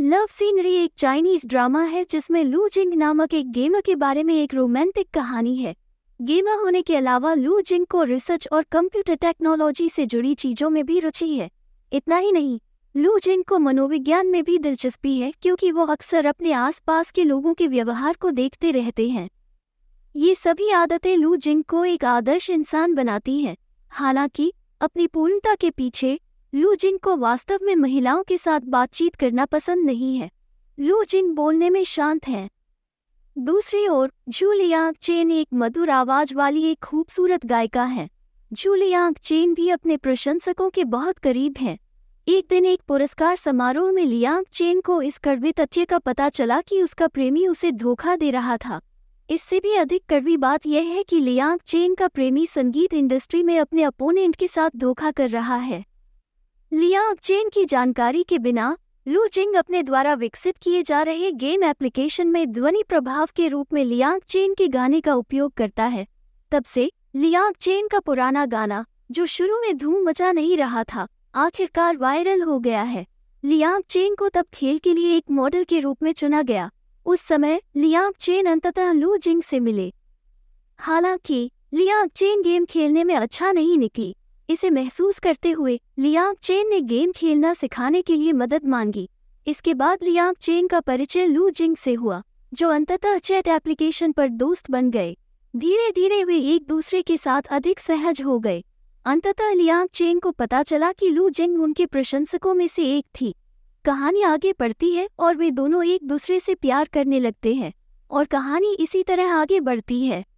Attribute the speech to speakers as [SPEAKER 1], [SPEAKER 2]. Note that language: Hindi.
[SPEAKER 1] लव सीनरी एक चाइनीज ड्रामा है जिसमें लू जिंग नामक एक गेमर के बारे में एक रोमांटिक कहानी है गेमर होने के अलावा लू जिंग को रिसर्च और कंप्यूटर टेक्नोलॉजी से जुड़ी चीजों में भी रुचि है इतना ही नहीं लू जिंग को मनोविज्ञान में भी दिलचस्पी है क्योंकि वो अक्सर अपने आसपास के लोगों के व्यवहार को देखते रहते हैं ये सभी आदतें लू जिंग को एक आदर्श इंसान बनाती हैं हालांकि अपनी पूर्णता के पीछे लू जिंग को वास्तव में महिलाओं के साथ बातचीत करना पसंद नहीं है लू जिंग बोलने में शांत हैं दूसरी ओर झूलियांग चेन एक मधुर आवाज वाली एक खूबसूरत गायिका है जूलियांग चेन भी अपने प्रशंसकों के बहुत करीब हैं एक दिन एक पुरस्कार समारोह में लियांग चेन को इस कड़वे तथ्य का पता चला कि उसका प्रेमी उसे धोखा दे रहा था इससे भी अधिक कड़वी बात यह है कि लियांग चेन का प्रेमी संगीत इंडस्ट्री में अपने अपोनेंट के साथ धोखा कर रहा है लियांग चेन की जानकारी के बिना लू चिंग अपने द्वारा विकसित किए जा रहे गेम एप्लीकेशन में ध्वनि प्रभाव के रूप में लियांग चेन के गाने का उपयोग करता है तब से लियांग चेन का पुराना गाना जो शुरू में धूम मचा नहीं रहा था आखिरकार वायरल हो गया है लियांग चेन को तब खेल के लिए एक मॉडल के रूप में चुना गया उस समय लियांग चेन अंततः लू जिंग से मिले हालांकि लियांग चेन गेम खेलने में अच्छा नहीं निकली इसे महसूस करते हुए लियांग चेन ने गेम खेलना सिखाने के लिए मदद मांगी इसके बाद लियांग चेन का परिचय लू जिंग से हुआ जो अंततः चैट एप्लीकेशन पर दोस्त बन गए धीरे धीरे वे एक दूसरे के साथ अधिक सहज हो गए अंततः लियांग चेन को पता चला कि लू जिंग उनके प्रशंसकों में से एक थी कहानी आगे बढ़ती है और वे दोनों एक दूसरे से प्यार करने लगते हैं और कहानी इसी तरह आगे बढ़ती है